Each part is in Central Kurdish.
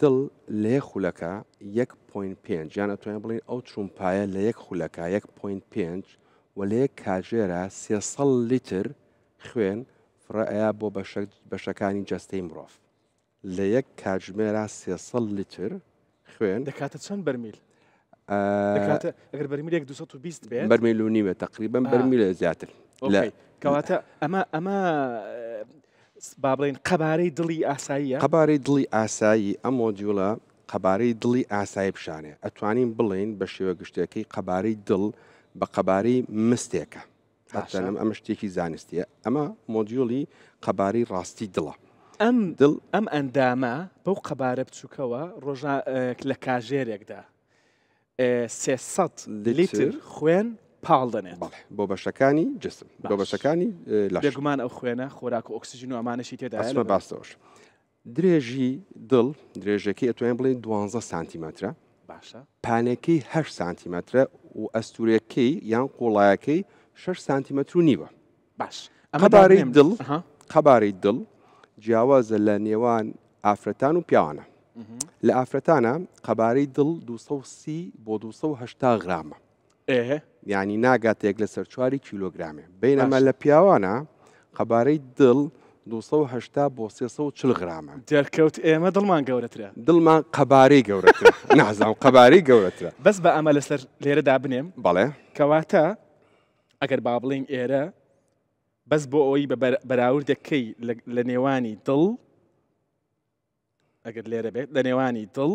دڵ لێ خولەکە 1.5 یان ئەتوانین بڵین ئەو چومپایە لە یەک خولەکە 1.5 و لە یەک کاژێرە سێسە لیتر خوێن فرەیە بۆ بەشەکانی جەستەی مرۆڤ لە یەک کاتژمێرە سێسە لیتر خوێن دەکاتە چەند بەرمیل ئەگەر بەرمیلێک 220 بێت بەرمیل و نیوە تقریبا بەرمیلە زیاتر کەواتە ئەمە ئەمە با بڵێن قەبارەی دڵی ئاساییە قەبارەی دڵی ئاسایی ئەم مۆدیوڵە قەبارەی دڵی ئاسایی پیششانێ ئەتوانین بڵین بە شێوە گشتەکەی قەبارەی دڵ بە قەبارەی مستێکە هەم ئەمە شتێکی زانستیە ئەمە مۆدیۆلی قەبارەی ڕاستی دڵە. ئەم دڵ ئەم ئەندامە بەو قەبارە بچووکەوە ڕۆژ لە کاژێرێکدا. سێسە لیتر خوێن پاڵ دەنێت بۆ بەشەکانی جسم بۆ بەشەکانی لەگومان ئەو خوێنە خۆراک و ئۆکسسیژن و ئەمانشی تێدا باستەوەش درێژی دڵ درێژەکەی ئەتوێن بڵێ 12 سانتیمەترە باشە پانەکەی هە سانتیمەترە و ئەستورەکەی یان قوڵایەکەی 6 سانتیمەتر و نیوە باش ئەمەبارەی دڵ قەبارەی دڵ جیاوازە لە نێوان ئافرەتان و پیاوانە لە ئافرەتانە قەبارەی دڵ 230 بۆ 280 گرامە ینی ناگاتێک لە سەر چواری کیلۆگرامێ بینەمە لە پیاوانە قەبارەی دڵ 1970 بۆ 340 گرامە دەرکەوت ئێمە دڵمان گەورەترە دڵمان قەبارەی گەورەتە نازام قەبارەی گەورەتە بەس بە ئەمە لەسەر لێرەدا بنێم بەڵێ کەواتە ئەگەر با بڵین ئێرە بەس بۆ ئەوی بە بەراوردەکەی لە نێوانی دڵ ئەگەر لێرە بێت لە نێوانی دڵ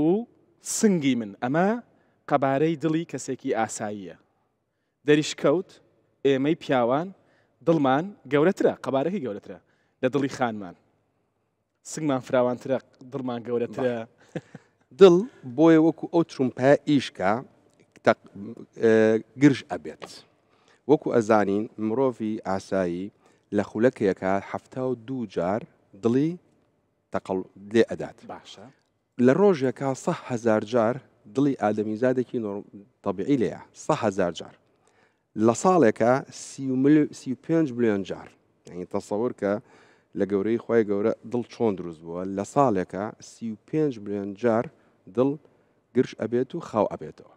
و سنگی من ئەمە قەبارەی دڵی کەسێکی ئاساییە. دەریشکەوت ئێمەی پیاوان دڵمان گەورەترە قەبارەی گەورەترە لە دڵی خانمان. سنگمان فراوانترە دڵمان گەورەترە دڵ بۆیە وەکو ئەو ترومپە ئیشکە گرژ ئەبێت. وەکو ئەزانین مرۆڤی ئاسایی لە خولەکەیەکە هەفتا و دوو جار دڵی تەقڵ لێ ئەدات باشە لە ڕۆژێکە سەههزار جار دڵی ئادەمیزادێکی تەبیعی لەیە هزار جار لە ساڵێکە پێ بلیۆن جار ینی تەسەور کە لە گەورەی خی گەورە دڵ چۆن دروست بووە لە ساڵێکە پێ بلیۆن جار دڵ گرش ئەبێت و خاو ئەبێتەوە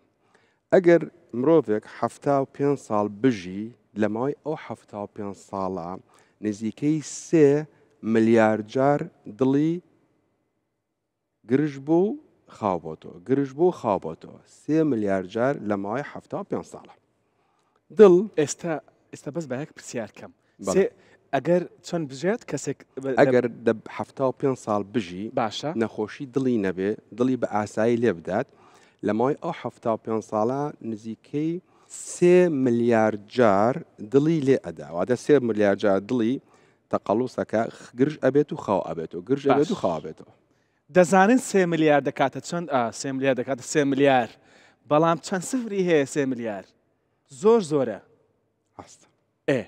ئەگەر مرۆڤێک ه پێ ساڵ بژی لە ماوەی ئەو ه پێ ساڵە نزیکەی سێ ملیار جار دڵی گرژ بوو خاو بۆ تۆ گرژ بۆ خاو بۆ تۆ سێ ملیار جار لە ماوەی هەفتا پێ ساڵە دڵ ئێستا ئێستا بەس بە یەک پرسیارکەم ئەگەر چەند بژێت کەسێک ئەگەر هەفتا و پێ ساڵ بژی باشە نەخۆشی دڵی نەبێ دڵی بە ئاسایی لێ بدات لە ماوەی ئەو هەفتا پێ ساڵە نزیکەی سێ ملیار جار دڵی لێ ئەداوادە سێ ملیار جار دڵی تەقەڵوسەکە گرژ ئەبێت و خاو ئەبێت و گرژ ئەبێت و خاوابێتەوە دەزانن سێ ملیار دەکاتە چەند سێ ملیار دەکاتە سێ ملیار بەڵام چەند سفری هەیە سێ ملیار زۆر زۆرە ئاستە ئێ